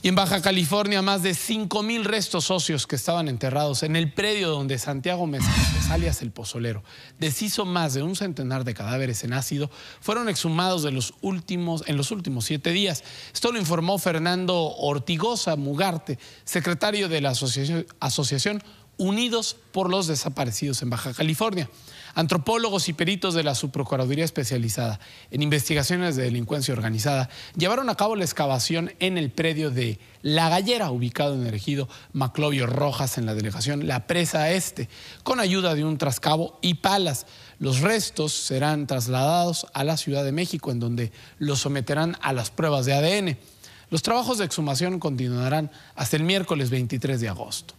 Y en Baja California, más de mil restos socios que estaban enterrados en el predio donde Santiago Mezquites, alias El Pozolero, deshizo más de un centenar de cadáveres en ácido, fueron exhumados de los últimos, en los últimos siete días. Esto lo informó Fernando Ortigosa Mugarte, secretario de la Asociación, Asociación unidos por los desaparecidos en Baja California. Antropólogos y peritos de la Subprocuraduría Especializada en Investigaciones de Delincuencia Organizada llevaron a cabo la excavación en el predio de La Gallera, ubicado en el ejido Maclovio Rojas, en la delegación La Presa Este, con ayuda de un trascabo y palas. Los restos serán trasladados a la Ciudad de México, en donde los someterán a las pruebas de ADN. Los trabajos de exhumación continuarán hasta el miércoles 23 de agosto.